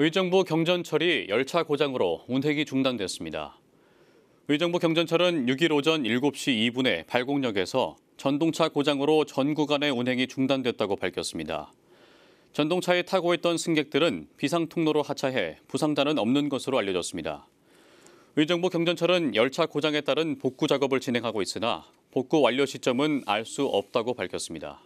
의정부 경전철이 열차 고장으로 운행이 중단됐습니다. 의정부 경전철은 6일 오전 7시 2분에 발곡역에서 전동차 고장으로 전 구간의 운행이 중단됐다고 밝혔습니다. 전동차에 타고 있던 승객들은 비상 통로로 하차해 부상자는 없는 것으로 알려졌습니다. 의정부 경전철은 열차 고장에 따른 복구 작업을 진행하고 있으나 복구 완료 시점은 알 수 없다고 밝혔습니다.